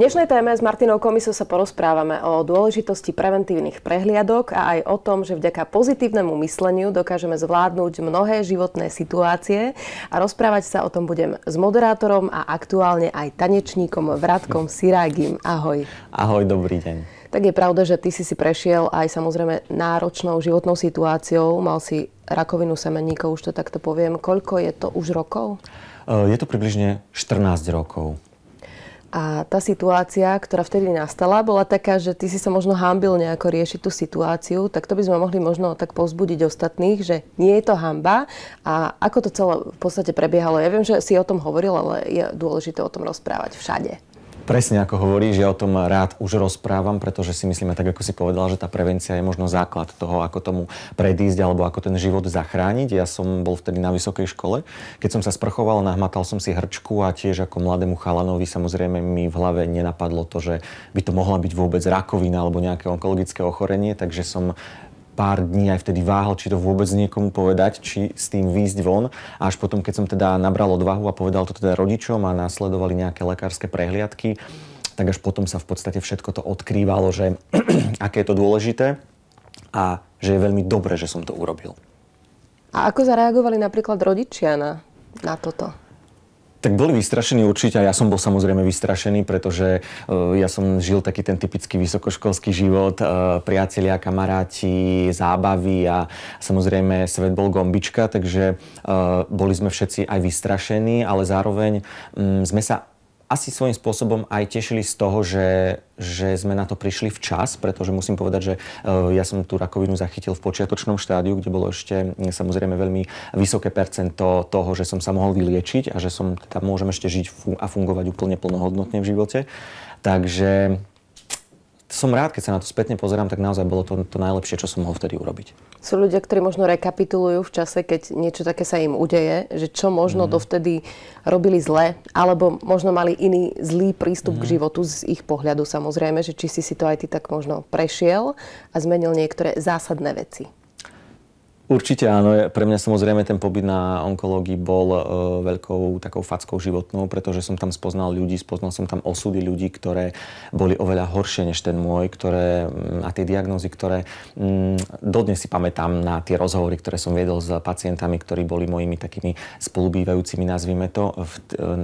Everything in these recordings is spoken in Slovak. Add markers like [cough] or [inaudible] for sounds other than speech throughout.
dnešnej téme s Martinou Komisou sa porozprávame o dôležitosti preventívnych prehliadok a aj o tom, že vďaka pozitívnemu mysleniu dokážeme zvládnuť mnohé životné situácie a rozprávať sa o tom budem s moderátorom a aktuálne aj tanečníkom Vratkom Sirágim. Ahoj. Ahoj, dobrý deň. Tak je pravda, že ty si si prešiel aj samozrejme náročnou životnou situáciou, mal si rakovinu semenníkov, už to takto poviem. Koľko je to už rokov? E, je to približne 14 rokov. A tá situácia, ktorá vtedy nastala, bola taká, že ty si sa možno hámbil nejako riešiť tú situáciu, tak to by sme mohli možno tak povzbudiť ostatných, že nie je to hamba a ako to celé v podstate prebiehalo. Ja viem, že si o tom hovoril, ale je dôležité o tom rozprávať všade. Presne ako hovoríš, ja o tom rád už rozprávam, pretože si myslíme, tak ako si povedal, že tá prevencia je možno základ toho, ako tomu predísť alebo ako ten život zachrániť. Ja som bol vtedy na vysokej škole, keď som sa sprchoval, nahmatal som si hrčku a tiež ako mladému chalanovi samozrejme mi v hlave nenapadlo to, že by to mohla byť vôbec rakovina alebo nejaké onkologické ochorenie, takže som pár dní aj vtedy váhal, či to vôbec niekomu povedať, či s tým výjsť von. A až potom, keď som teda nabral odvahu a povedal to teda rodičom a následovali nejaké lekárske prehliadky, tak až potom sa v podstate všetko to odkrývalo, že [clears throat] aké je to dôležité a že je veľmi dobré, že som to urobil. A ako zareagovali napríklad rodičia na, na toto? Tak boli vystrašení určite a ja som bol samozrejme vystrašený, pretože e, ja som žil taký ten typický vysokoškolský život, e, priatelia, kamaráti, zábavy a samozrejme svet bol gombička, takže e, boli sme všetci aj vystrašení, ale zároveň mm, sme sa asi svojím spôsobom aj tešili z toho, že, že sme na to prišli včas, pretože musím povedať, že eh, ja som tú rakovinu zachytil v počiatočnom štádiu, kde bolo ešte hm, samozrejme veľmi vysoké percento toho, že som sa mohol vyliečiť a že som teda môžem ešte žiť a fungovať úplne plnohodnotne v živote. Takže som rád, keď sa na to spätne pozerám, tak naozaj bolo to, to najlepšie, čo som mohol vtedy urobiť. Sú ľudia, ktorí možno rekapitulujú v čase, keď niečo také sa im udeje, že čo možno mm. dovtedy robili zle, alebo možno mali iný zlý prístup mm. k mhm. životu z ich pohľadu samozrejme, že či si si to aj ty tak možno prešiel a zmenil niektoré zásadné veci. Určite áno. Pre mňa samozrejme ten pobyt na onkológii bol e, veľkou takou fackou životnou, pretože som tam spoznal ľudí, spoznal som tam osudy ľudí, ktoré boli oveľa horšie než ten môj, ktoré, mm, a tie diagnózy, ktoré mm, dodnes si pamätám na tie rozhovory, ktoré som viedol s pacientami, ktorí boli mojimi takými spolubývajúcimi, nazvime to, e,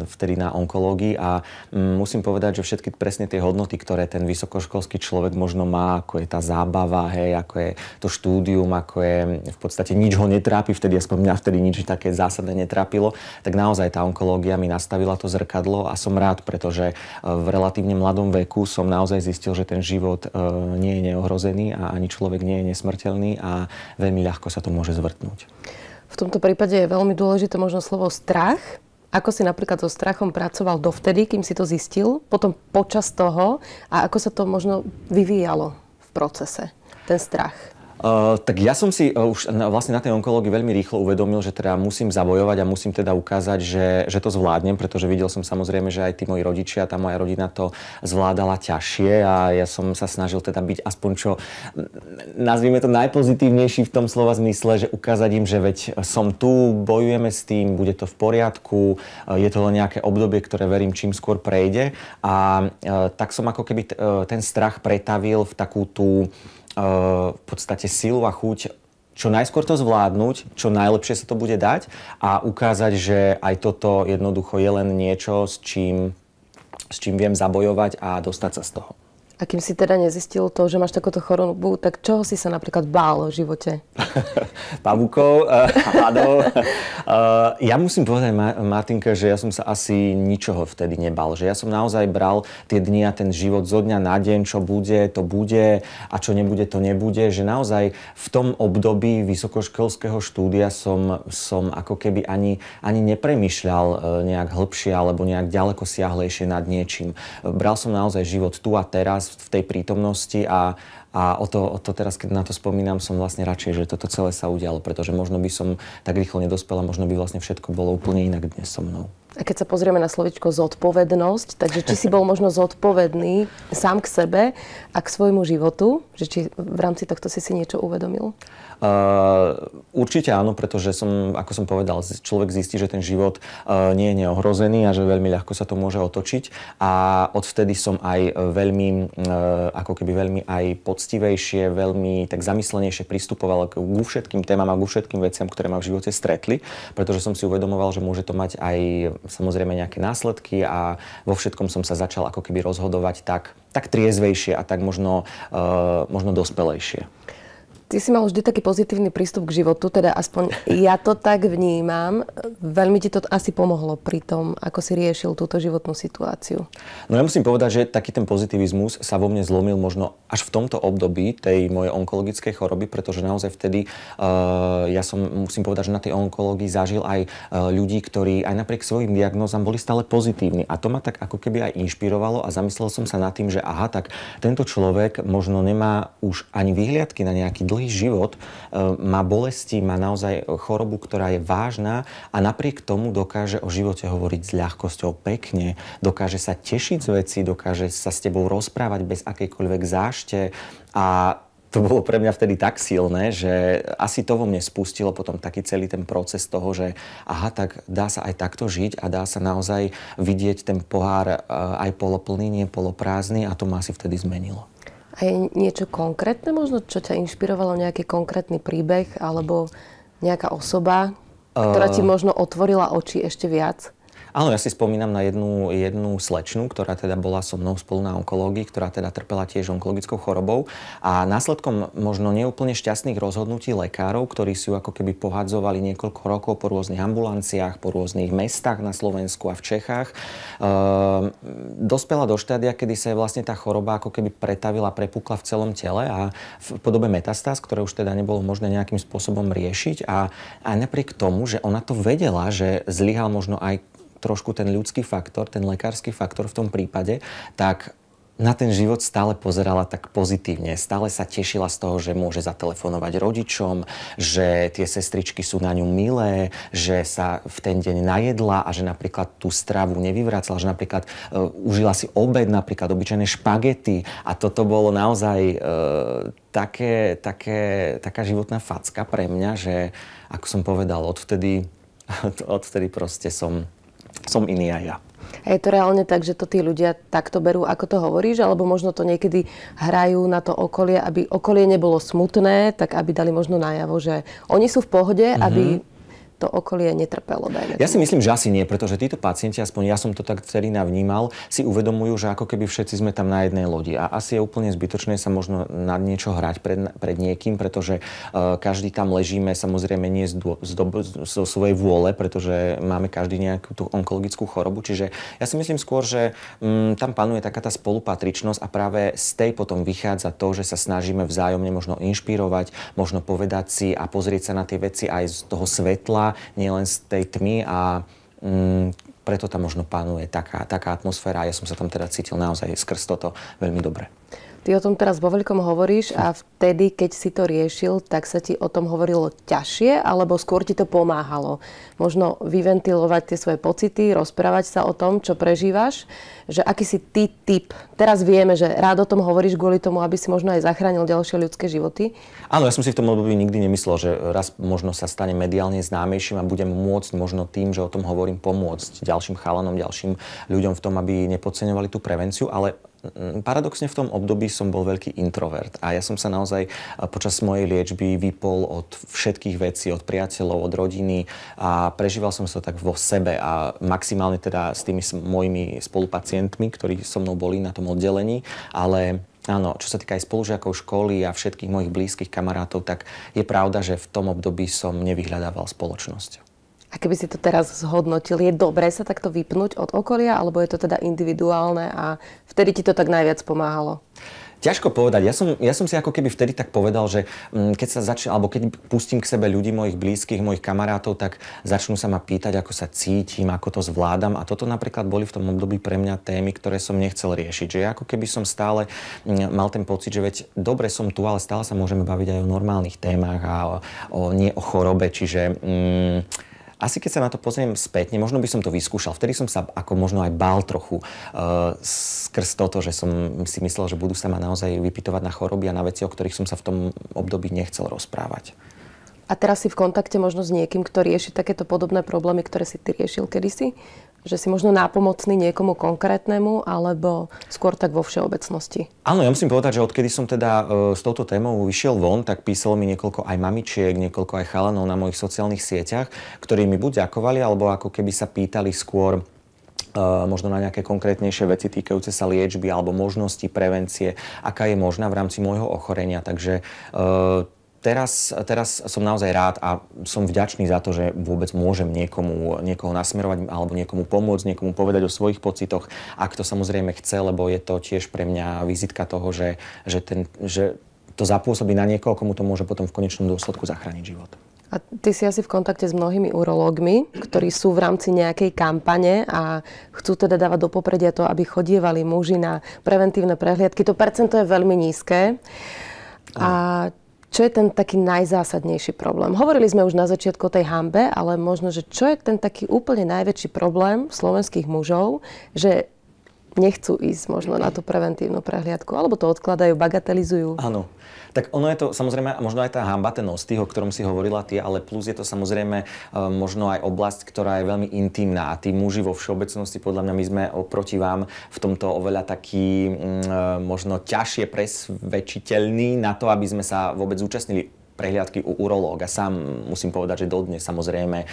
vtedy na onkológii a mm, musím povedať, že všetky presne tie hodnoty, ktoré ten vysokoškolský človek možno má, ako je tá zábava, hej, ako je to štúdium, ako je v podstate podstate nič ho netrápi, vtedy aspoň mňa vtedy nič také zásadne netrápilo, tak naozaj tá onkológia mi nastavila to zrkadlo a som rád, pretože e, v relatívne mladom veku som naozaj zistil, že ten život e, nie je neohrozený a ani človek nie je nesmrteľný a veľmi ľahko sa to môže zvrtnúť. V tomto prípade je veľmi dôležité možno slovo strach. Ako si napríklad so strachom pracoval dovtedy, kým si to zistil, potom počas toho a ako sa to možno vyvíjalo v procese, ten strach? Eh, tak ja som si uh, už na, vlastne na tej onkológii veľmi rýchlo uvedomil, že teda musím zabojovať a musím teda ukázať, že, že to zvládnem, pretože videl som samozrejme, že aj tí moji rodičia, tá moja rodina to zvládala ťažšie a ja som sa snažil teda byť aspoň čo, nazvime to najpozitívnejší v tom slova zmysle, že ukázať im, že veď som tu, bojujeme s tým, bude to v poriadku, uh, je to len nejaké obdobie, ktoré verím čím skôr prejde a uh, tak som ako keby t- uh, ten strach pretavil v takú tú E, v podstate silu a chuť čo najskôr to zvládnuť, čo najlepšie sa to bude dať a ukázať, že aj toto jednoducho je len niečo, s čím, s čím viem zabojovať a dostať sa z toho. A kým si teda nezistil to, že máš takúto chorobu, tak čoho si sa napríklad bál v živote? [laughs] Pavúkov, hadov. Eh, [laughs] eh, ja musím povedať, Martinka, že ja som sa asi ničoho vtedy nebal. Že ja som naozaj bral tie dni a ten život zo dňa na deň, čo bude, to bude a čo nebude, to nebude. Že naozaj v tom období vysokoškolského štúdia som, som ako keby ani, ani nepremýšľal eh, nejak hĺbšie alebo nejak ďaleko siahlejšie nad niečím. Bral som naozaj život tu a teraz teraz v tej prítomnosti a, a o, to, o to teraz, keď na to spomínam, som vlastne radšej, že toto celé sa udialo, pretože možno by som tak rýchlo nedospela, možno by vlastne všetko bolo úplne inak dnes so mnou. A keď sa pozrieme na slovičko zodpovednosť, takže či si bol možno zodpovedný sám k sebe a k svojmu životu, že či v rámci tohto si si niečo uvedomil? Uh, určite áno, pretože som, ako som povedal, človek zistí, že ten život uh, nie je neohrozený a že veľmi ľahko sa to môže otočiť a odvtedy som aj veľmi, uh, ako keby veľmi aj poctivejšie, veľmi tak zamyslenejšie pristupoval k, všetkým témam a k všetkým veciam, ktoré ma v živote stretli, pretože som si uvedomoval, že môže to mať aj samozrejme nejaké následky a vo všetkom som sa začal ako keby rozhodovať tak, tak triezvejšie a tak možno, eh, možno dospelejšie. Ty si mal vždy taký pozitívny prístup k životu, teda aspoň ja to tak vnímam. Veľmi ti to asi pomohlo pri tom, ako si riešil túto životnú situáciu. No ja musím povedať, že taký ten pozitivizmus sa vo mne zlomil možno až v tomto období tej mojej onkologickej choroby, pretože naozaj vtedy uh, ja som, musím povedať, že na tej onkológii zažil aj uh, ľudí, ktorí aj napriek svojim diagnózam boli stále pozitívni. A to ma tak ako keby aj inšpirovalo a zamyslel som sa nad tým, že aha, tak tento človek možno nemá už ani vyhliadky na nejaký dlhý dlhý život, e, má bolesti, má naozaj chorobu, ktorá je vážna a napriek tomu dokáže o živote hovoriť s ľahkosťou pekne, dokáže sa tešiť z veci, dokáže sa s tebou rozprávať bez akejkoľvek zášte a to bolo pre mňa vtedy tak silné, že asi to vo mne spustilo potom taký celý ten proces toho, že aha, tak dá sa aj takto žiť a dá sa naozaj vidieť ten pohár e, aj poloplný, nie poloprázdny a to ma asi vtedy zmenilo. A je niečo konkrétne možno, čo ťa inšpirovalo, nejaký konkrétny príbeh alebo nejaká osoba, ktorá ti možno otvorila oči ešte viac? Áno, ja si spomínam na jednu, jednu slečnu, ktorá teda bola so mnou spolu na onkológii, ktorá teda trpela tiež onkologickou chorobou a následkom možno neúplne šťastných rozhodnutí lekárov, ktorí si ju ako keby pohadzovali niekoľko rokov po rôznych ambulanciách, po rôznych mestách na Slovensku a v Čechách, e, dospela do štádia, kedy sa jej vlastne tá choroba ako keby pretavila, prepukla v celom tele a v podobe metastáz, ktoré už teda nebolo možné nejakým spôsobom riešiť a, a napriek tomu, že ona to vedela, že zlyhal možno aj trošku ten ľudský faktor, ten lekársky faktor v tom prípade, tak na ten život stále pozerala tak pozitívne. Stále sa tešila z toho, že môže zatelefonovať rodičom, že tie sestričky sú na ňu milé, že sa v ten deň najedla a že napríklad tú stravu nevyvracala, že napríklad uh, užila si obed, napríklad obyčajné špagety a toto bolo naozaj uh, také, také, taká životná facka pre mňa, že ako som povedal, odvtedy, [laughs] odvtedy proste som som iný aj ja. A je to reálne tak, že to tí ľudia takto berú, ako to hovoríš, alebo možno to niekedy hrajú na to okolie, aby okolie nebolo smutné, tak aby dali možno najavo, že oni sú v pohode, mm-hmm. aby mhm to okolie netrpelo. Dajme ja si myslím, že asi nie, pretože títo pacienti, aspoň ja som to tak celý navnímal, si uvedomujú, že ako keby všetci sme tam na jednej lodi. A asi je úplne zbytočné sa možno na niečo hrať pred, pred niekým, pretože uh, každý tam ležíme samozrejme nie z, z, z, svojej vôle, pretože máme každý nejakú tú onkologickú chorobu. Čiže ja si myslím skôr, že um, tam panuje taká tá spolupatričnosť a práve z tej potom vychádza to, že sa snažíme vzájomne možno inšpirovať, možno povedať si a pozrieť sa na tie veci aj z toho svetla nie nielen z tej tmy a mm, preto tam možno panuje taká, taká atmosféra a ja som sa tam teda cítil naozaj skrz toto veľmi dobre. Ty o tom teraz vo veľkom hovoríš a vtedy, keď si to riešil, tak sa ti o tom hovorilo ťažšie alebo skôr ti to pomáhalo? Možno vyventilovať tie svoje pocity, rozprávať sa o tom, čo prežívaš, že aký si ty typ. Teraz vieme, že rád o tom hovoríš kvôli tomu, aby si možno aj zachránil ďalšie ľudské životy. Áno, ja som si v tom období nikdy nemyslel, že raz možno sa stane mediálne známejším a budem môcť možno tým, že o tom hovorím, pomôcť ďalším chalanom, ďalším ľuďom v tom, aby nepodceňovali tú prevenciu, ale Mm, paradoxne v tom období som bol veľký introvert a ja som sa naozaj e, počas mojej liečby vypol od všetkých vecí, od priateľov, od rodiny a prežíval som sa tak vo sebe a maximálne teda s tými mojimi spolupacientmi, ktorí so mnou boli na tom oddelení, ale Áno, čo sa týka aj spolužiakov školy a všetkých mojich blízkych kamarátov, tak je pravda, že v tom období som nevyhľadával spoločnosť. A keby ste to teraz zhodnotil. je dobré sa takto vypnúť od okolia, alebo je to teda individuálne a vtedy ti to tak najviac pomáhalo? Ťažko povedať. Ja som, ja som si ako keby vtedy tak povedal, že mm, keď sa začne, alebo keď pustím k sebe ľudí, mojich blízkych, mojich kamarátov, tak začnú sa ma pýtať, ako sa cítim, ako to zvládam. A toto napríklad boli v tom období pre mňa témy, ktoré som nechcel riešiť. Že ja ako keby som stále mm, mal ten pocit, že veď dobre som tu, ale stále sa môžeme baviť aj o normálnych témach a o, o nie o chorobe. Čiže... Mm, asi keď sa na to pozriem spätne, možno by som to vyskúšal. Vtedy som sa ako možno aj bál trochu uh, skrz toto, že som si myslel, že budú sa ma naozaj vypytovať na choroby a na veci, o ktorých som sa v tom období nechcel rozprávať. A teraz si v kontakte možno s niekým, kto rieši takéto podobné problémy, ktoré si ty riešil kedysi? že si možno nápomocný niekomu konkrétnemu, alebo skôr tak vo všeobecnosti? Áno, ja musím povedať, že odkedy som teda e, s touto témou vyšiel von, tak písalo mi niekoľko aj mamičiek, niekoľko aj chalanov na mojich sociálnych sieťach, ktorí mi buď ďakovali, alebo ako keby sa pýtali skôr e, možno na nejaké konkrétnejšie veci týkajúce sa liečby alebo možnosti prevencie, aká je možná v rámci môjho ochorenia. Takže e, teraz, teraz som naozaj rád a som vďačný za to, že vôbec môžem niekomu, niekoho nasmerovať alebo niekomu pomôcť, niekomu povedať o svojich pocitoch, ak to samozrejme chce, lebo je to tiež pre mňa vizitka toho, že, že, ten, že to zapôsobí na niekoho, komu to môže potom v konečnom dôsledku zachrániť život. A ty si asi v kontakte s mnohými urológmi, ktorí sú v rámci nejakej kampane a chcú teda dávať do popredia to, aby chodievali muži na preventívne prehliadky. To percento je veľmi nízke. A, a čo je ten taký najzásadnejší problém? Hovorili sme už na začiatku o tej hambe, ale možno, že čo je ten taký úplne najväčší problém slovenských mužov, že nechcú ísť možno na tú preventívnu prehliadku, alebo to odkladajú, bagatelizujú. Áno. Tak ono je to samozrejme možno aj tá hamba, ten ostih, o ktorom si hovorila ty, ale plus je to samozrejme e, možno aj oblasť, ktorá je veľmi intimná a tí muži vo všeobecnosti, podľa mňa my sme oproti vám v tomto oveľa taký mm, e, možno ťažšie presvedčiteľní na to, aby sme sa vôbec zúčastnili prehliadky u urológa. Sám musím povedať, že dodnes samozrejme e,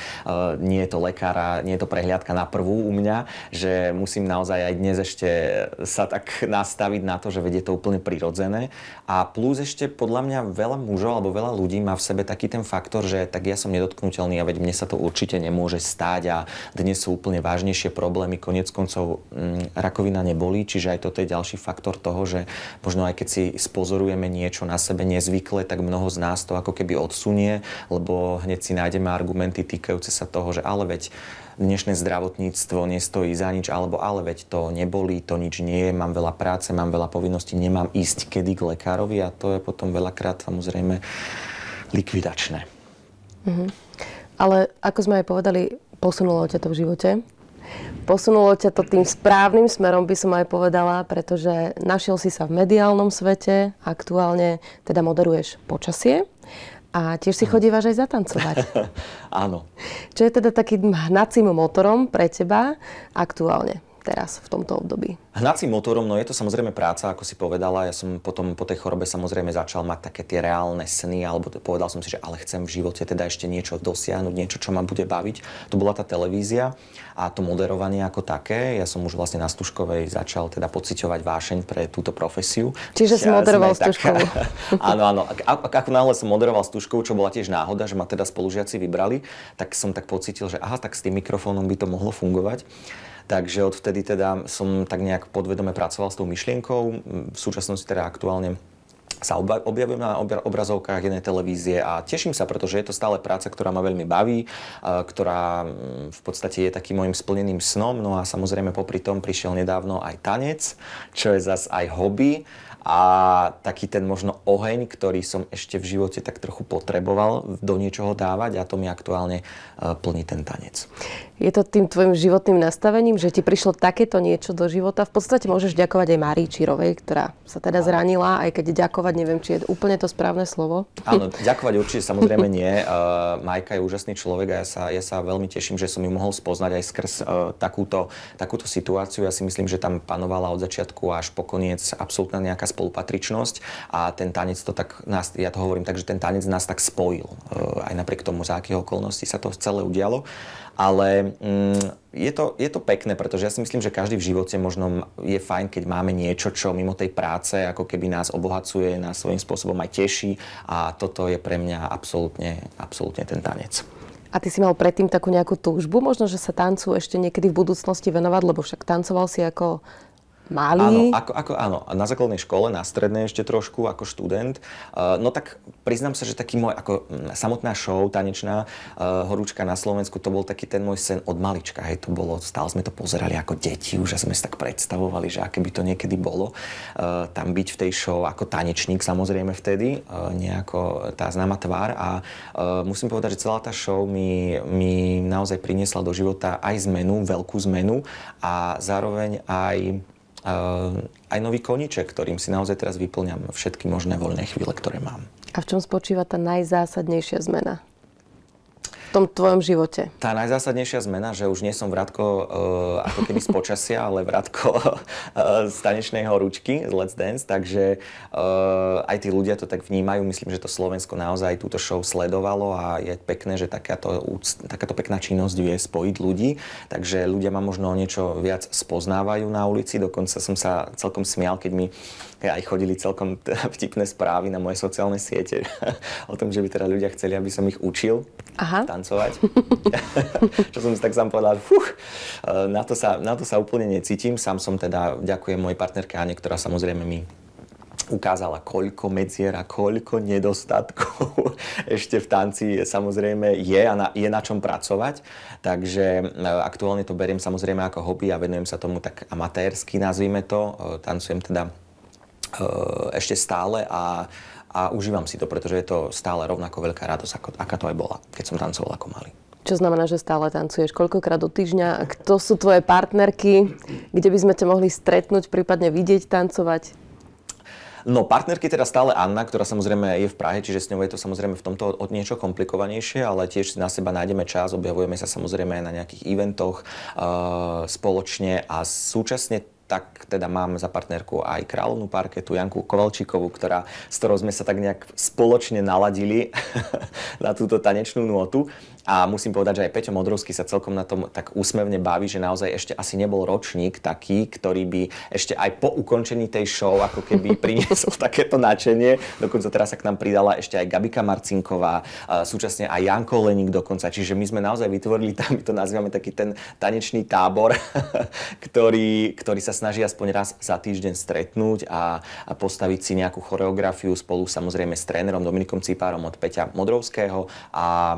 nie je to lekára, nie je to prehliadka na prvú u mňa, že musím naozaj aj dnes ešte sa tak nastaviť na to, že vedie to úplne prirodzené. A plus ešte podľa mňa veľa mužov alebo veľa ľudí má v sebe taký ten faktor, že tak ja som nedotknutelný a veď mne sa to určite nemôže stáť a dnes sú úplne vážnejšie problémy. Konec koncov mm, rakovina nebolí, čiže aj toto je ďalší faktor toho, že možno aj keď si spozorujeme niečo na sebe nezvykle, tak mnoho z nás to to ako keby odsunie, lebo hneď si nájdeme argumenty týkajúce sa toho, že ale veď dnešné zdravotníctvo nestojí za nič, alebo ale veď to nebolí, to nič nie je, mám veľa práce, mám veľa povinností, nemám ísť kedy k lekárovi a to je potom veľakrát samozrejme likvidačné. Mhm. Ale ako sme aj povedali, posunulo ťa to v živote. Posunulo ťa to tým správnym smerom, by som aj povedala, pretože našiel si sa v mediálnom svete, aktuálne teda moderuješ počasie a tiež si hm. chodívaš aj zatancovať. [laughs] Áno. Čo je teda takým hnacím motorom pre teba aktuálne? teraz v tomto období. Hnacím motorom, no je to samozrejme práca, ako si povedala. Ja som potom po tej chorobe samozrejme začal mať také tie reálne sny, alebo povedal som si, že ale chcem v živote teda ešte niečo dosiahnuť, niečo, čo ma bude baviť. To bola tá televízia a to moderovanie ako také. Ja som už vlastne na Stužkovej začal teda pociťovať vášeň pre túto profesiu. Čiže ja si moderoval Stužkovú. [laughs] áno, áno. ako náhle som moderoval Stužkovú, čo bola tiež náhoda, že ma teda spolužiaci vybrali, tak som tak pocitil, že aha, tak s tým mikrofónom by to mohlo fungovať. Takže odvtedy teda som tak nejak podvedome pracoval s tou myšlienkou. V súčasnosti teda aktuálne sa objavujem na obrazovkách jednej televízie a teším sa, pretože je to stále práca, ktorá ma veľmi baví, ktorá mm, v podstate je takým môjim splneným snom. No a samozrejme popri tom prišiel nedávno aj tanec, čo je zas aj hobby a taký ten možno oheň, ktorý som ešte v živote tak trochu potreboval do niečoho dávať a to mi aktuálne e, plní ten tanec. Je to tým tvojim životným nastavením, že ti prišlo takéto niečo do života? V podstate môžeš ďakovať aj Márii Čírovej, ktorá sa teda zranila, aj keď ďakovať neviem, či je úplne to správne slovo. Áno, [laughs] ďakovať určite samozrejme nie. E, Majka je úžasný človek a ja sa, ja sa veľmi teším, že som ju mohol spoznať aj skrz e, takúto, takúto situáciu. Ja si myslím, že tam panovala od začiatku až po koniec absolútna nejaká spolupatričnosť a ten tanec to tak nás, ja to hovorím tak, že ten tanec nás tak spojil. Eh, aj napriek tomu, za akých okolnosti sa to celé udialo. Ale mm, je, to, je to pekné, pretože ja si myslím, že každý v živote možno je fajn, keď máme niečo, čo mimo tej práce ako keby nás obohacuje, nás svojím spôsobom aj teší a toto je pre mňa absolútne, absolútne ten tanec. A ty si mal predtým takú nejakú túžbu, možno, že sa tancu ešte niekedy v budúcnosti venovať, lebo však tancoval si ako Mali? Áno, ako, ako, áno, na základnej škole, na strednej ešte trošku, ako študent. Uh, no tak priznám sa, že taký môj, ako m, mm, samotná show, tanečná uh, horúčka na Slovensku, to bol taký ten môj sen od malička. Hej, to bolo, stále sme to pozerali ako deti, už a sme si tak predstavovali, že aké by to niekedy bolo uh, tam byť v tej show ako tanečník samozrejme vtedy, uh, nejako tá známa tvár. A uh, musím povedať, že celá tá show mi, mi naozaj priniesla do života aj zmenu, veľkú zmenu a zároveň aj Ehm, aj nový koníček, ktorým si naozaj teraz vyplňam všetky možné voľné chvíle, ktoré mám. A v čom spočíva tá najzásadnejšia zmena? tom tvojom živote? Tá najzásadnejšia zmena, že už nie som vratko uh, ako keby z počasia, ale vratko uh, z tanečnej horúčky, z Let's Dance, takže uh, aj tí ľudia to tak vnímajú. Myslím, že to Slovensko naozaj túto show sledovalo a je pekné, že takáto, takáto pekná činnosť vie spojiť ľudí, takže ľudia ma možno o niečo viac spoznávajú na ulici, dokonca som sa celkom smial, keď mi aj chodili celkom vtipné správy na moje sociálne siete [laughs] o tom, že by teda ľudia chceli, aby som ich učil Aha tancovať. [laughs] Čo som si tak sám povedal, fuch, na to, sa, na to sa úplne necítim. Sám som teda, ďakujem mojej partnerke Ane, ktorá samozrejme mi ukázala, koľko medziera, koľko nedostatkov [laughs] ešte v tanci samozrejme je a na, je na čom pracovať. Takže e, aktuálne to beriem samozrejme ako hobby a venujem sa tomu tak amatérsky, nazvime to. E, tancujem teda e, ešte stále a a užívam si to, pretože je to stále rovnako veľká radosť, ako, aká to aj bola, keď som tancoval ako malý. Čo znamená, že stále tancuješ? Koľkokrát do týždňa? Kto sú tvoje partnerky? Kde by sme ťa mohli stretnúť, prípadne vidieť, tancovať? No, partnerky teda stále Anna, ktorá samozrejme je v Prahe, čiže s ňou je to samozrejme v tomto od niečo komplikovanejšie, ale tiež na seba nájdeme čas, objavujeme sa samozrejme aj na nejakých eventoch uh, spoločne a súčasne tak teda mám za partnerku aj kráľovnú parketu Janku Kovalčíkovú, ktorá, s ktorou sme sa tak nejak spoločne naladili [laughs] na túto tanečnú notu. A musím povedať, že aj Peťo Modrovský sa celkom na tom tak úsmevne baví, že naozaj ešte asi nebol ročník taký, ktorý by ešte aj po ukončení tej show ako keby [laughs] priniesol takéto náčenie. Dokonca teraz sa k nám pridala ešte aj Gabika Marcinková, súčasne aj Janko Leník dokonca. Čiže my sme naozaj vytvorili tam, my to nazývame taký ten tanečný tábor, [laughs] ktorý, ktorý sa snaží aspoň raz za týždeň stretnúť a, a postaviť si nejakú choreografiu spolu samozrejme s trénerom Dominikom Cipárom od Peťa Modrovského a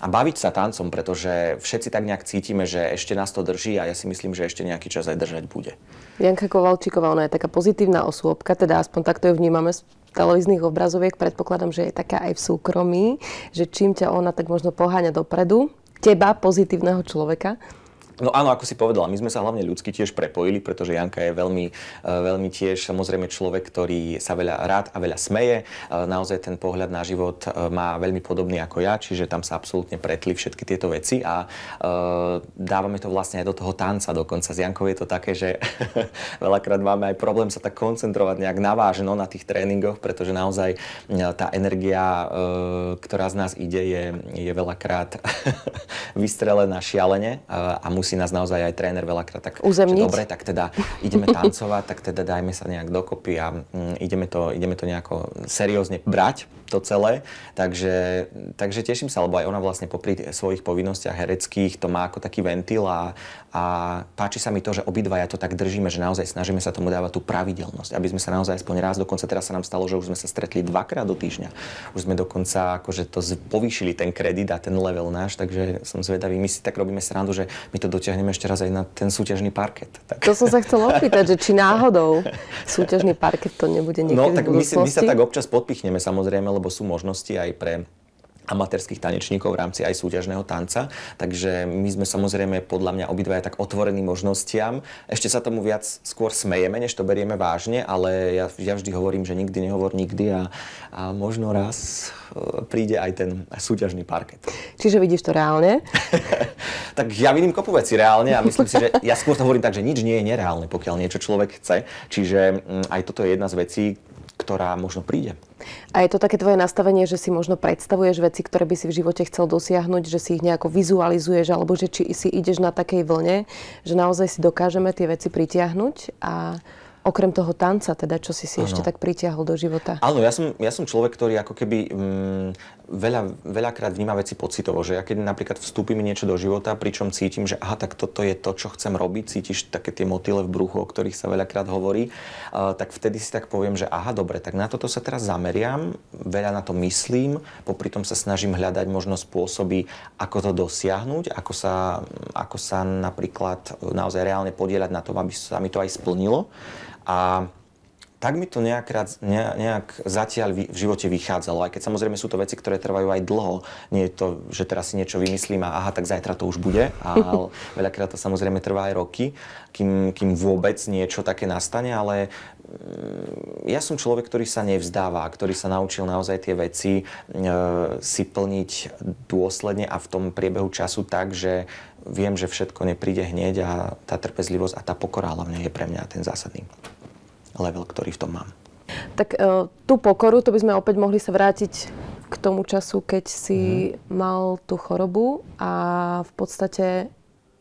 a baviť sa tancom, pretože všetci tak nejak cítime, že ešte nás to drží a ja si myslím, že ešte nejaký čas aj držať bude. Janka Kovalčíková, ona je taká pozitívna osôbka, teda aspoň takto ju vnímame z televíznych obrazoviek. Predpokladám, že je taká aj v súkromí, že čím ťa ona tak možno poháňa dopredu, teba, pozitívneho človeka. No áno, ako si povedala, my sme sa hlavne ľudsky tiež prepojili, pretože Janka je veľmi, e, veľmi tiež samozrejme človek, ktorý sa veľa rád a veľa smeje. E, naozaj ten pohľad na život e, má veľmi podobný ako ja, čiže tam sa absolútne pretli všetky tieto veci a dávame to vlastne aj do toho tanca dokonca. S Jankou je to také, že [laughs] veľakrát máme aj problém sa tak koncentrovať nejak navážno na tých tréningoch, pretože naozaj tá energia, ktorá z nás ide, je, je veľakrát [laughs] vystrelená šialene a musí si nás naozaj aj tréner veľakrát tak, Uzemniť. že dobre, tak teda ideme [laughs] tancovať, tak teda dajme sa nejak dokopy a mm, ideme, to, ideme to nejako seriózne brať, to celé. Takže, takže teším sa, lebo aj ona vlastne popri svojich povinnostiach hereckých to má ako taký ventil a a páči sa mi to, že obidvaja to tak držíme, že naozaj snažíme sa tomu dávať tú pravidelnosť, aby sme sa naozaj aspoň raz, dokonca teraz sa nám stalo, že už sme sa stretli dvakrát do týždňa. Už sme dokonca akože to povýšili ten kredit a ten level náš, takže som zvedavý. My si tak robíme srandu, že my to dotiahneme ešte raz aj na ten súťažný parket. Tak. To som sa chcel opýtať, že či náhodou [laughs] súťažný parket to nebude no, niekedy No tak my, si, my sa tak občas podpichneme samozrejme, lebo sú možnosti aj pre amatérských tanečníkov v rámci aj súťažného tanca. Takže my sme samozrejme podľa mňa obidvaja tak otvorení možnostiam. Ešte sa tomu viac skôr smejeme, než to berieme vážne, ale ja, ja vždy hovorím, že nikdy nehovor nikdy a, a možno raz e, príde aj ten súťažný parket. Čiže vidíš to reálne? [laughs] tak ja vidím kopu veci reálne a myslím si, že ja skôr to hovorím tak, že nič nie je nereálne, pokiaľ niečo človek chce. Čiže mm, aj toto je jedna z vecí, ktorá možno príde. A je to také tvoje nastavenie, že si možno predstavuješ veci, ktoré by si v živote chcel dosiahnuť, že si ich nejako vizualizuješ, alebo že či si ideš na takej vlne, že naozaj si dokážeme tie veci pritiahnuť a Okrem toho tanca, teda, čo si si ano. ešte tak pritiahol do života. Áno, ja som, ja som človek, ktorý ako keby mm, veľa, veľakrát vníma veci pocitovo, že ja keď napríklad vstúpim niečo do života, pričom cítim, že aha, tak toto je to, čo chcem robiť, cítiš také tie motýle v bruchu, o ktorých sa veľakrát hovorí, uh, tak vtedy si tak poviem, že aha, dobre, tak na toto sa teraz zameriam, veľa na to myslím, popri tom sa snažím hľadať možno spôsoby, ako to dosiahnuť, ako sa, ako sa napríklad naozaj reálne podielať na tom, aby sa mi to aj splnilo a tak mi to nejak, nejak zatiaľ v živote vychádzalo. Aj keď samozrejme sú to veci, ktoré trvajú aj dlho. Nie je to, že teraz si niečo vymyslím a aha, tak zajtra to už bude. A [laughs] veľakrát to samozrejme trvá aj roky, kým, kým vôbec niečo také nastane. Ale mm, ja som človek, ktorý sa nevzdáva, ktorý sa naučil naozaj tie veci e, si plniť dôsledne a v tom priebehu času tak, že viem, že všetko nepríde hneď a tá trpezlivosť a tá pokora hlavne je pre mňa ten zásadný level, ktorý v tom mám. Tak e, tú pokoru, to by sme opäť mohli sa vrátiť k tomu času, keď si mm-hmm. mal tú chorobu a v podstate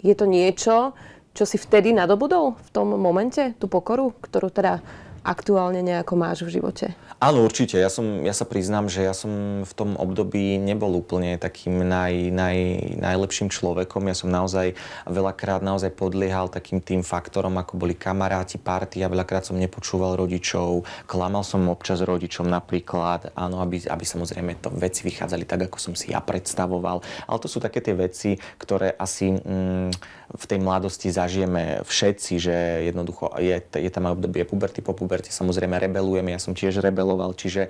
je to niečo, čo si vtedy nadobudol v tom momente, tú pokoru, ktorú teda aktuálne nejako máš v živote? Áno, určite. Ja, som, ja sa priznám, že ja som v tom období nebol úplne takým naj, naj, najlepším človekom. Ja som naozaj veľakrát naozaj podliehal takým tým faktorom, ako boli kamaráti, party. Ja veľakrát som nepočúval rodičov, klamal som občas rodičom napríklad, áno, aby, aby samozrejme to veci vychádzali tak, ako som si ja predstavoval. Ale to sú také tie veci, ktoré asi... Mm, v tej mladosti zažijeme všetci, že jednoducho je, je tam obdobie puberty, po puberte samozrejme rebelujeme, ja som tiež rebeloval, čiže e,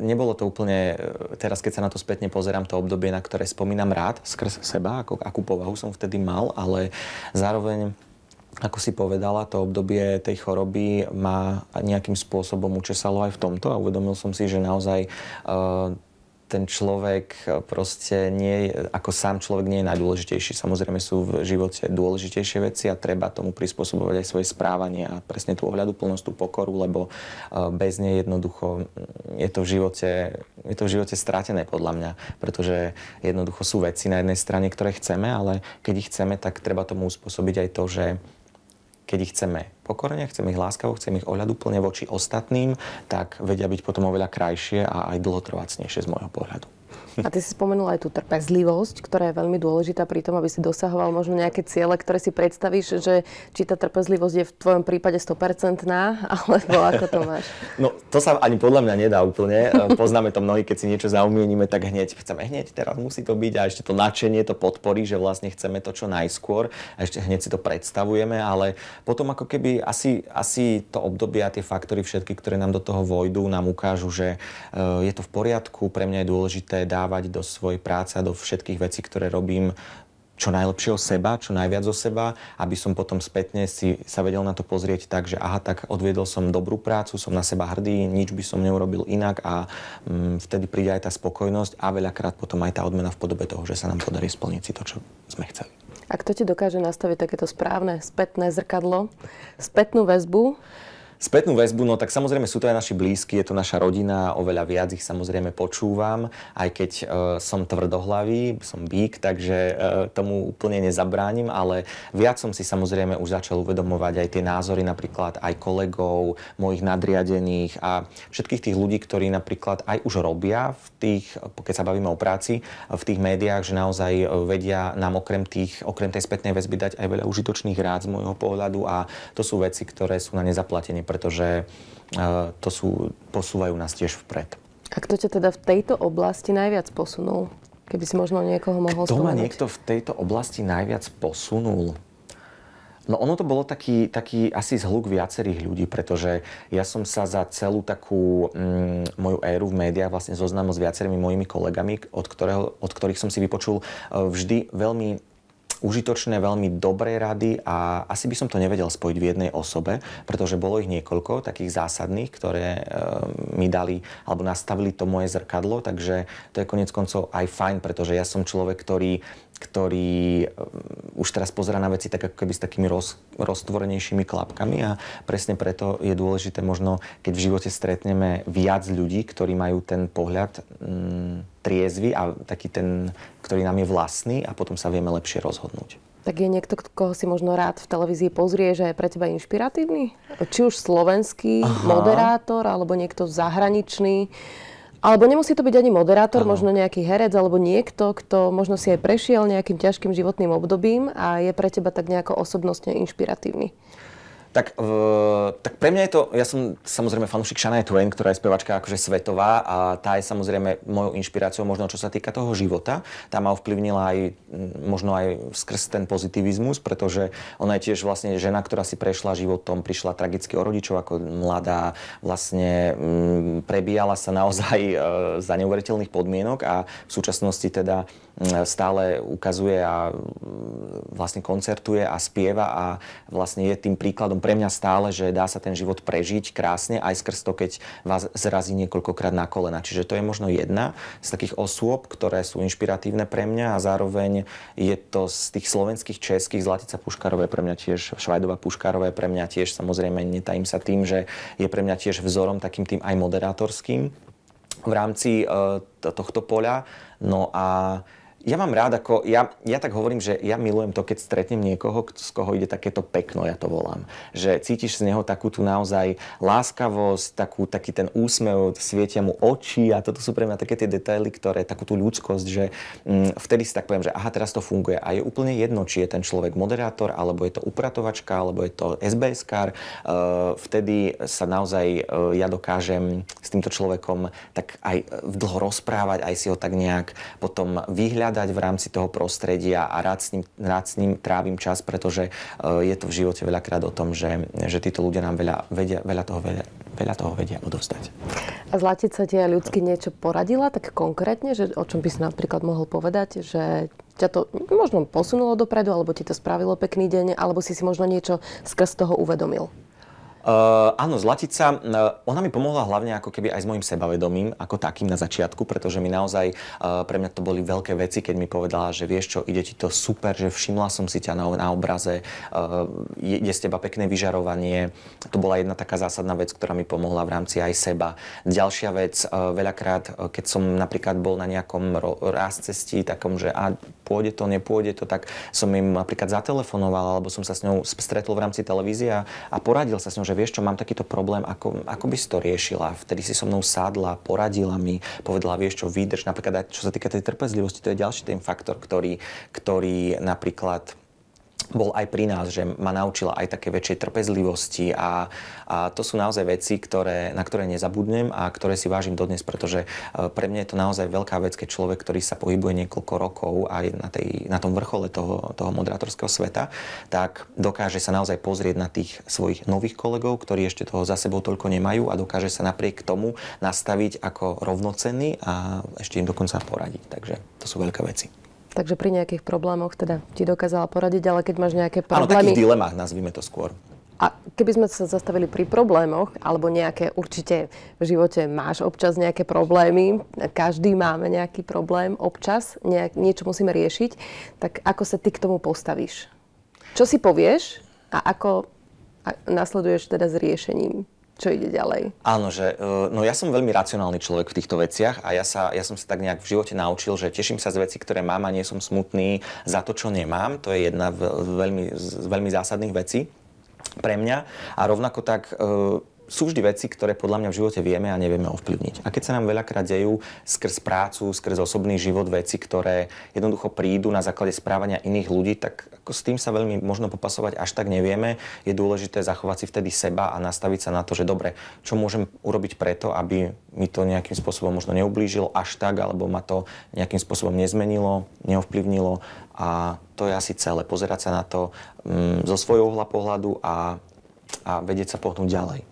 nebolo to úplne, e, teraz keď sa na to spätne pozerám, to obdobie, na ktoré spomínam rád, skrz seba, ako, akú povahu som vtedy mal, ale zároveň ako si povedala, to obdobie tej choroby ma nejakým spôsobom učesalo aj v tomto a uvedomil som si, že naozaj uh, ten človek e, proste nie, ako sám človek nie je najdôležitejší. Samozrejme sú v živote dôležitejšie veci a treba tomu prispôsobovať aj svoje správanie a presne tú ohľadu plnosť, tú pokoru, lebo e, bez nej jednoducho mm, je to v živote, je to v živote strátené podľa mňa, pretože jednoducho sú veci na jednej strane, ktoré chceme, ale keď ich chceme, tak treba tomu uspôsobiť aj to, že keď ich chceme pokorne, chceme ich láskavo, chcem ich ohľaduplne voči ostatným, tak vedia byť potom oveľa krajšie a aj dlhotrvácnejšie z môjho pohľadu. A ty si spomenula aj tú trpezlivosť, ktorá je veľmi dôležitá pri tom, aby si dosahoval možno nejaké ciele, ktoré si predstavíš, že či tá trpezlivosť je v tvojom prípade 100% [laughs] alebo ako to máš? No to sa ani podľa mňa nedá úplne. [laughs] Ehm, poznáme to mnohí, keď si niečo zaumieníme, tak hneď chceme hneď, teraz musí to byť a ešte to nadšenie to podporí, že vlastne chceme to čo najskôr a ešte hneď si to predstavujeme, ale potom ako keby asi, asi to obdobie a tie faktory všetky, ktoré nám do toho vojdú, nám ukážu, že ehm, je to v poriadku, pre mňa je dôležité dá dávať do svojej práce a do všetkých vecí, ktoré robím, čo najlepšie o seba, čo najviac zo seba, aby som potom spätne si sa vedel na to pozrieť tak, že aha, tak odviedol som dobrú prácu, som na seba hrdý, nič by som neurobil inak a mm, vtedy príde aj tá spokojnosť a veľakrát potom aj tá odmena v podobe toho, že sa nám podarí splniť si to, čo sme chceli. A kto ti dokáže nastaviť takéto správne spätné zrkadlo, spätnú väzbu, Spätnú väzbu, no tak samozrejme sú to aj naši blízky, je to naša rodina, oveľa viac ich samozrejme počúvam, aj keď e, som tvrdohlavý, som bík, takže e, tomu úplne nezabránim, ale viac som si samozrejme už začal uvedomovať aj tie názory napríklad aj kolegov, mojich nadriadených a všetkých tých ľudí, ktorí napríklad aj už robia v tých, keď sa bavíme o práci, v tých médiách, že naozaj vedia nám okrem, tých, okrem tej spätnej väzby dať aj veľa užitočných rád z môjho pohľadu a to sú veci, ktoré sú na nezaplatenie pretože e, to sú, posúvajú nás tiež vpred. A kto ťa teda v tejto oblasti najviac posunul? Keby si možno niekoho mohol Kto spomenúť. ma niekto v tejto oblasti najviac posunul? No ono to bolo taký, taký asi zhluk viacerých ľudí, pretože ja som sa za celú takú mm, moju éru v médiách vlastne zoznámil s viacerými mojimi kolegami, od, ktorého, od ktorých som si vypočul e, vždy veľmi užitočné, veľmi dobré rady a asi by som to nevedel spojiť v jednej osobe, pretože bolo ich niekoľko takých zásadných, ktoré e, mi dali alebo nastavili to moje zrkadlo, takže to je konec koncov aj fajn, pretože ja som človek, ktorý ktorý um, už teraz pozera na veci tak ako keby s takými roz, roztvorenejšími klapkami a presne preto je dôležité možno, keď v živote stretneme viac ľudí, ktorí majú ten pohľad mm, triezvy a taký ten, ktorý nám je vlastný a potom sa vieme lepšie rozhodnúť. Tak je niekto, koho si možno rád v televízii pozrie, že je pre teba inšpiratívny? Či už slovenský Aha. moderátor, alebo niekto zahraničný? Alebo nemusí to byť ani moderátor, ano. možno nejaký herec alebo niekto, kto možno si aj prešiel nejakým ťažkým životným obdobím a je pre teba tak nejako osobnostne inšpiratívny. Tak, v, e, tak pre mňa je to, ja som samozrejme fanúšik Shania Twain, ktorá je spevačka akože svetová a tá je samozrejme mojou inšpiráciou možno čo sa týka toho života. Tá ma ovplyvnila aj mm, možno aj skrz ten pozitivizmus, pretože ona je tiež vlastne žena, ktorá si prešla životom, prišla tragicky o rodičov ako mladá, vlastne m, mm, prebíjala sa naozaj e, za neuveriteľných podmienok a v súčasnosti teda stále ukazuje a mm, vlastne koncertuje a spieva a vlastne je tým príkladom pre mňa stále, že dá sa ten život prežiť krásne aj skrz to, keď vás zrazí niekoľkokrát na kolena. Čiže to je možno jedna z takých osôb, ktoré sú inšpiratívne pre mňa a zároveň je to z tých slovenských, českých, Zlatica Puškárové pre mňa tiež, Švajdová Puškárové pre mňa tiež, samozrejme netajím sa tým, že je pre mňa tiež vzorom takým tým aj moderátorským v rámci e, tohto poľa. No a ja mám rád, ako ja, ja tak hovorím, že ja milujem to, keď stretnem niekoho, z koho ide takéto pekno, ja to volám. Že cítiš z neho takú tú naozaj láskavosť, takú, taký ten úsmev, svietia mu oči a toto sú pre mňa také tie detaily, ktoré, takú tú ľudskosť, že mm, vtedy si tak poviem, že aha, teraz to funguje a je úplne jedno, či je ten človek moderátor, alebo je to upratovačka, alebo je to sbs kár. Eh, vtedy sa naozaj uh, ja dokážem s týmto človekom tak aj eh, dlho rozprávať, aj si ho tak nejak potom vyhľadať hľadať v rámci toho prostredia a rád s ním, rád s ním trávim čas, pretože e, je to v živote veľakrát o tom, že, že títo ľudia nám veľa, vedia, veľa, toho, veľa, veľa toho vedia odovzdať. A Zlatica ti aj ľudsky niečo poradila tak konkrétne, že o čom by si napríklad mohol povedať, že ťa to možno posunulo dopredu, alebo ti to spravilo pekný deň, alebo si si možno niečo skrz toho uvedomil? Uh, áno, Zlatica, uh, ona mi pomohla hlavne ako keby aj s mojim sebavedomím, ako takým na začiatku, pretože mi naozaj, uh, pre mňa to boli veľké veci, keď mi povedala, že vieš čo, ide ti to super, že všimla som si ťa na, na obraze, uh, je, je z teba pekné vyžarovanie. To bola jedna taká zásadná vec, ktorá mi pomohla v rámci aj seba. Ďalšia vec, uh, veľakrát, uh, keď som napríklad bol na nejakom ro- rast cestí, takom, že a pôjde to, nepôjde to, tak som im napríklad zatelefonoval, alebo som sa s ňou stretol v rámci televízie a, a poradil sa s ňou, že vieš čo, mám takýto problém, ako, ako by si to riešila? Vtedy si so mnou sádla, poradila mi, povedala, vieš čo, vydrž. Napríklad čo sa týka tej trpezlivosti, to je ďalší ten faktor, ktorý, ktorý napríklad bol aj pri nás, že ma naučila aj také väčšie trpezlivosti a, a to sú naozaj veci, ktoré, na ktoré nezabudnem a ktoré si vážim dodnes, pretože e, pre mňa je to naozaj veľká vec, keď človek, ktorý sa pohybuje niekoľko rokov aj na, tej, na tom vrchole toho, toho moderátorského sveta, tak dokáže sa naozaj pozrieť na tých svojich nových kolegov, ktorí ešte toho za sebou toľko nemajú a dokáže sa napriek tomu nastaviť ako rovnocenný a ešte im dokonca poradiť. Takže to sú veľké veci takže pri nejakých problémoch teda ti dokázala poradiť, ale keď máš nejaké problémy... Áno, takých dilemách, nazvime to skôr. A keby sme sa zastavili pri problémoch, alebo nejaké, určite v živote máš občas nejaké problémy, každý máme nejaký problém občas, nejak, niečo musíme riešiť, tak ako sa ty k tomu postavíš? Čo si povieš a ako nasleduješ teda s riešením? čo ide ďalej. Áno, že e, no ja som veľmi racionálny človek v týchto veciach a ja, sa, ja som sa tak nejak v živote naučil, že teším sa z veci, ktoré mám a nie som smutný za to, čo nemám. To je jedna z veľmi, z veľmi zásadných vecí pre mňa. A rovnako tak e, sú vždy veci, ktoré podľa mňa v živote vieme a nevieme ovplyvniť. A keď sa nám veľakrát dejú skrz prácu, skrz osobný život veci, ktoré jednoducho prídu na základe správania iných ľudí, tak ako s tým sa veľmi možno popasovať až tak nevieme. Je dôležité zachovať si vtedy seba a nastaviť sa na to, že dobre, čo môžem urobiť preto, aby mi to nejakým spôsobom možno neublížilo až tak, alebo ma to nejakým spôsobom nezmenilo, neovplyvnilo. A to je asi celé. Pozerať sa na to mm, zo svojho uhla pohľadu a a vedieť sa pohnúť ďalej.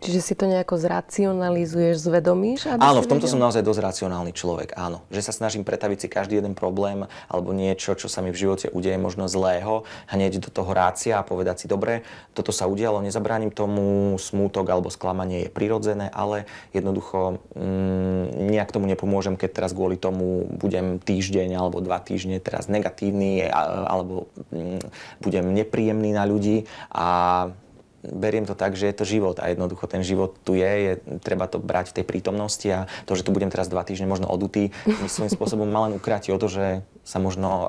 Čiže si to nejako zracionalizuješ, zvedomíš? Aby áno, v tomto vedel? som naozaj dosť racionálny človek, áno. Že sa snažím pretaviť si každý jeden problém alebo niečo, čo sa mi v živote udeje možno zlého, hneď do toho rácia a povedať si, dobre, toto sa udialo, nezabránim tomu, smútok alebo sklamanie je prirodzené, ale jednoducho mm, nejak tomu nepomôžem, keď teraz kvôli tomu budem týždeň alebo dva týždne teraz negatívny alebo mm, budem nepríjemný na ľudí a beriem to tak, že je to život a jednoducho ten život tu je, je treba to brať v tej prítomnosti a to, že tu budem teraz dva týždne možno odutý, mi svojím spôsobom ma len ukráti o to, že sa možno e,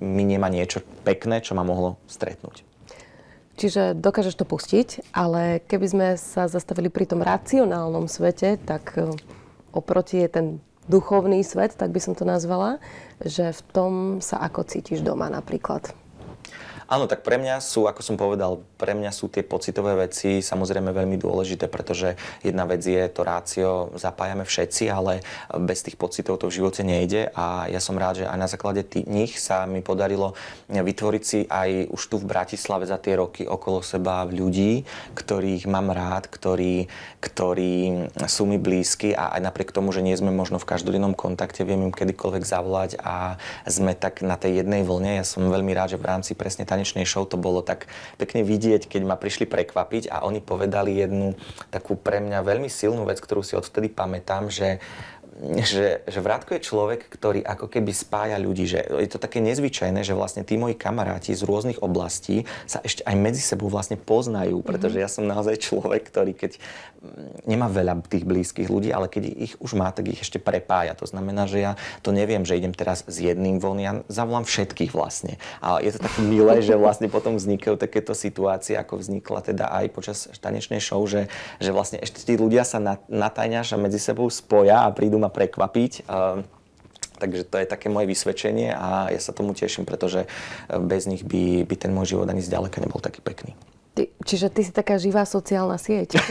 miniema niečo pekné, čo ma mohlo stretnúť. Čiže dokážeš to pustiť, ale keby sme sa zastavili pri tom racionálnom svete, tak e, oproti je ten duchovný svet, tak by som to nazvala, že v tom sa ako cítiš doma napríklad. Áno, tak pre mňa sú, ako som povedal, pre mňa sú tie pocitové veci samozrejme veľmi dôležité, pretože jedna vec je to rácio, zapájame všetci, ale bez tých pocitov to v živote nejde a ja som rád, že aj na základe tých, nich sa mi podarilo vytvoriť si aj už tu v Bratislave za tie roky okolo seba ľudí, ktorých mám rád, ktorí, ktorí sú mi blízki a aj napriek tomu, že nie sme možno v každodennom kontakte, viem im kedykoľvek zavolať a sme tak na tej jednej vlne. Ja som veľmi rád, že v rámci presne tanečnej show to bolo tak pekne vidieť, keď ma prišli prekvapiť a oni povedali jednu takú pre mňa veľmi silnú vec, ktorú si odvtedy pamätám, že že, že Vrátko je človek, ktorý ako keby spája ľudí, že je to také nezvyčajné, že vlastne tí moji kamaráti z rôznych oblastí sa ešte aj medzi sebou vlastne poznajú, mhm. pretože ja som naozaj človek, ktorý keď mm, nemá veľa tých blízkych ľudí, ale keď ich už má, tak ich ešte prepája. To znamená, že ja to neviem, že idem teraz s jedným von, ja zavolám všetkých vlastne. A je to také milé, že vlastne potom vznikajú takéto situácie, ako vznikla teda aj počas tanečnej show, že, že vlastne ešte tí ľudia sa natáňaš a medzi sebou spoja a prídu ma prekvapiť. Takže to je také moje vysvedčenie a ja sa tomu teším, pretože bez nich by, by ten môj život ani zďaleka nebol taký pekný. Ty, čiže ty si taká živá sociálna sieť [laughs]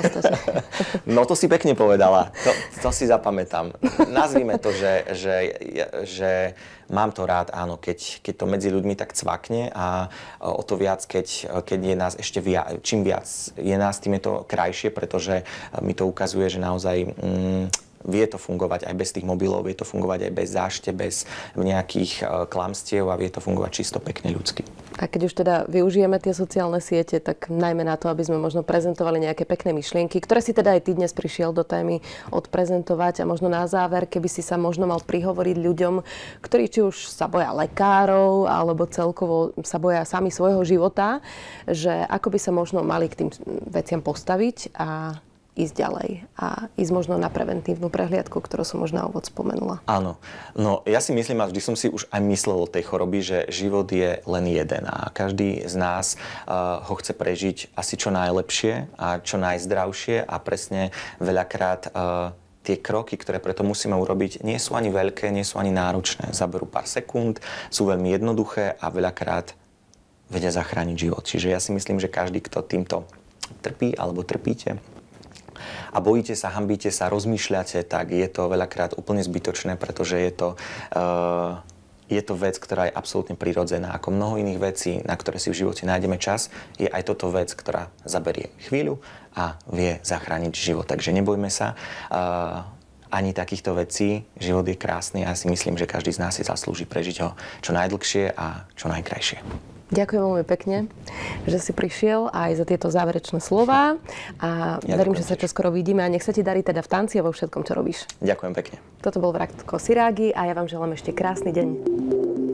no to si pekne povedala. To, to si zapamätám. Nazvime to, že, že, že mám to rád, áno, keď, keď to medzi ľuďmi tak cvakne a o to viac, keď, keď je nás ešte viac, čím viac je nás, tým je to krajšie, pretože mi to ukazuje, že naozaj... Mm, vie to fungovať aj bez tých mobilov, vie to fungovať aj bez zášte, bez nejakých e, klamstiev a vie to fungovať čisto pekne ľudsky. A keď už teda využijeme tie sociálne siete, tak najmä na to, aby sme možno prezentovali nejaké pekné myšlienky, ktoré si teda aj ty dnes prišiel do témy odprezentovať a možno na záver, keby si sa možno mal prihovoriť ľuďom, ktorí či už sa boja lekárov alebo celkovo sa boja sami svojho života, že ako by sa možno mali k tým veciam postaviť a ísť ďalej a ísť možno na preventívnu prehliadku, ktorú som možno na spomenula. Áno. No ja si myslím, a vždy som si už aj myslel o tej choroby, že život je len jeden a každý z nás uh, ho chce prežiť asi čo najlepšie a čo najzdravšie a presne veľakrát uh, tie kroky, ktoré preto musíme urobiť, nie sú ani veľké, nie sú ani náročné. Zaberú pár sekúnd, sú veľmi jednoduché a veľakrát vedia zachrániť život. Čiže ja si myslím, že každý, kto týmto trpí alebo trpíte, a bojíte sa, hambíte sa, rozmýšľate, tak je to veľakrát úplne zbytočné, pretože je to... Uh, je to vec, ktorá je absolútne prirodzená. Ako mnoho iných vecí, na ktoré si v živote nájdeme čas, je aj toto vec, ktorá zaberie chvíľu a vie zachrániť život. Takže nebojme sa. Uh, ani takýchto vecí. Život je krásny a ja si myslím, že každý z nás si zaslúži prežiť ho čo najdlhšie a čo najkrajšie. Ďakujem veľmi pekne, že si prišiel aj za tieto záverečné slova a ja verím, že sa čo skoro vidíme a nech sa ti darí teda v tanci a vo všetkom, čo robíš. Ďakujem pekne. Toto bol Vrak Sirági a ja vám želám ešte krásny deň.